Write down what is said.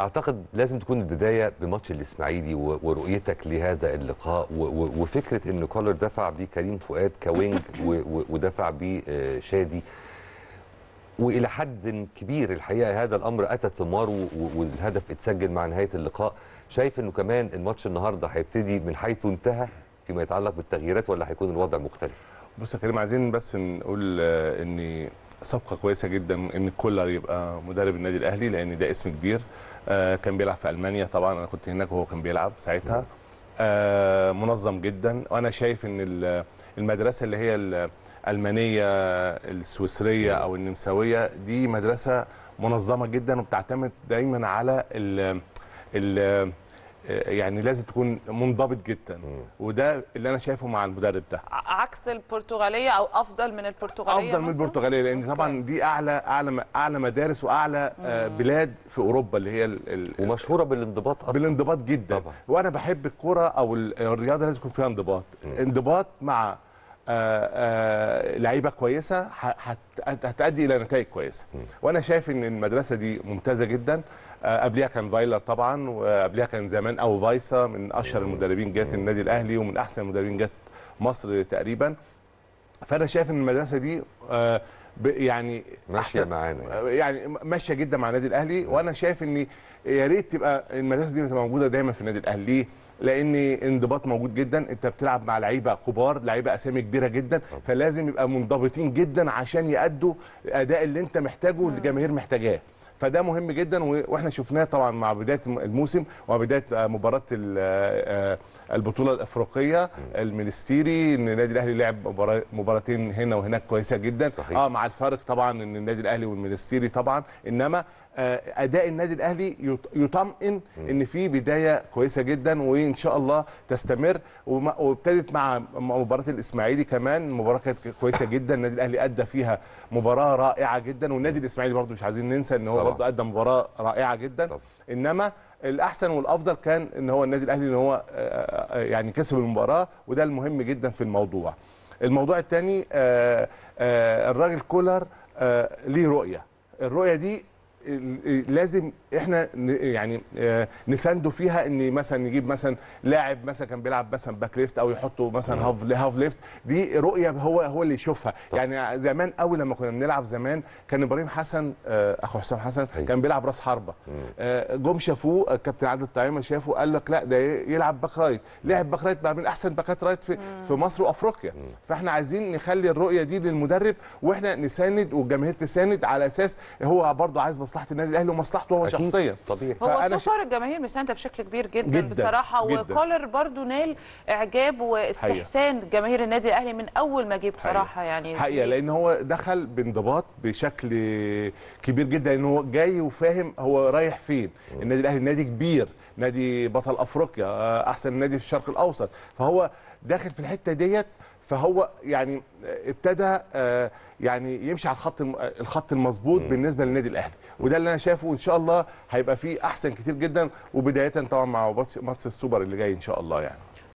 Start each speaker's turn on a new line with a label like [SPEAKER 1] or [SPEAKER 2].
[SPEAKER 1] اعتقد لازم تكون البدايه بماتش الاسماعيلي ورؤيتك لهذا اللقاء وفكره ان كولر دفع بيه كريم فؤاد كوينج ودفع بيه شادي والى حد كبير الحقيقه هذا الامر اتى ثماره والهدف اتسجل مع نهايه اللقاء شايف انه كمان الماتش النهارده هيبتدي من حيث انتهى فيما يتعلق بالتغييرات ولا هيكون الوضع مختلف بص يا كريم عايزين بس نقول آه، ان صفقه كويسه جدا ان كولر يبقى مدرب النادي الاهلي لان ده اسم كبير آه، كان بيلعب في المانيا طبعا انا كنت هناك وهو كان بيلعب ساعتها آه، منظم جدا وانا شايف ان المدرسه اللي هي الالمانيه السويسريه او النمساويه دي مدرسه منظمه جدا وبتعتمد دايما على ال ال يعني لازم تكون منضبط جدا وده اللي انا شايفه مع المدرب ده عكس البرتغاليه او افضل من البرتغاليه افضل من البرتغاليه لان طبعا دي اعلى اعلى اعلى مدارس واعلى آه، مم. بلاد في اوروبا اللي هي ومشهوره بالانضباط اصلا بالانضباط جدا طبعا. وانا بحب الكره او الرياضه لازم يكون فيها انضباط انضباط مع آه، آه، لعيبه كويسه هتؤدي الى نتائج كويسه وانا شايف ان المدرسه دي ممتازه جدا آه، قبلها كان فايلر طبعا وقبلها كان زمان او فايسا من اشهر المدربين جت النادي الاهلي ومن احسن المدربين جت مصر تقريبا فانا شايف ان المدرسه دي يعني ماشيه معانا يعني, يعني ماشيه جدا مع النادي الاهلي وانا شايف ان يا ريت تبقى المدرسه دي تبقى موجوده دايما في النادي الاهلي ليه؟ لان انضباط موجود جدا انت بتلعب مع لعيبه كبار لعيبه اسامي كبيره جدا فلازم يبقى منضبطين جدا عشان يادوا الاداء اللي انت محتاجه والجماهير محتاجاه فده مهم جدا واحنا شفناه طبعا مع بدايه الموسم وبدايه آه، مباراه آه، البطوله الافريقيه المنستيري ان النادي الاهلي لعب مباراتين هنا وهناك كويسه جدا صحيح. اه مع الفارق طبعا ان النادي الاهلي والمنستيري طبعا انما آه، اداء النادي الاهلي يطمئن ان في بدايه كويسه جدا وان شاء الله تستمر وابتدت مع مباراه الاسماعيلي كمان مباراه كانت كويسه جدا النادي الاهلي ادى فيها مباراه رائعه جدا والنادي الاسماعيلي برضه مش عايزين ننسى ان هو برضه ادى مباراه رائعه جدا طبعا. انما الاحسن والافضل كان ان هو النادي الاهلي ان هو آه، آه، يعني كسب المباراه وده المهم جدا في الموضوع الموضوع الثاني الراجل كولر ليه رؤيه الرؤيه دي لازم احنا يعني آه، نسانده فيها ان مثلا نجيب مثلا لاعب مثلا كان بيلعب مثلا باك ليفت او يحطه مثلا هاف هاف ليفت دي رؤيه هو هو اللي يشوفها طب. يعني زمان قوي لما كنا بنلعب زمان كان ابراهيم حسن آه، اخو حسام حسن هي. أيوه. كان بيلعب راس حربه آه، جم شافوه الكابتن عادل طعيمه شافه قال لك لا ده يلعب باك رايت لعب باك رايت بقى من احسن باكات رايت في في مصر وافريقيا فاحنا عايزين نخلي الرؤيه دي للمدرب واحنا نساند والجماهير تساند على اساس هو برضه عايز مصلحه النادي الاهلي ومصلحته هو شخصيا طبيعي هو صار الجماهير مساندة بشكل كبير جدا, جداً بصراحه جداً وكولر برضو نال اعجاب واستحسان حقيقة. جماهير النادي الاهلي من اول ما جه بصراحه يعني حقيقه يعني لان هو دخل بانضباط بشكل كبير جدا ان هو جاي وفاهم هو رايح فين النادي الاهلي نادي كبير نادي بطل افريقيا آه، احسن نادي في الشرق الاوسط فهو داخل في الحته ديت فهو يعني ابتدى آه، يعني يمشي على الخط آه، الخط المظبوط بالنسبه للنادي الاهلي وده اللي انا شايفه وان شاء الله هيبقى فيه احسن كتير جدا وبدايه طبعا مع ماتش السوبر اللي جاي ان شاء الله يعني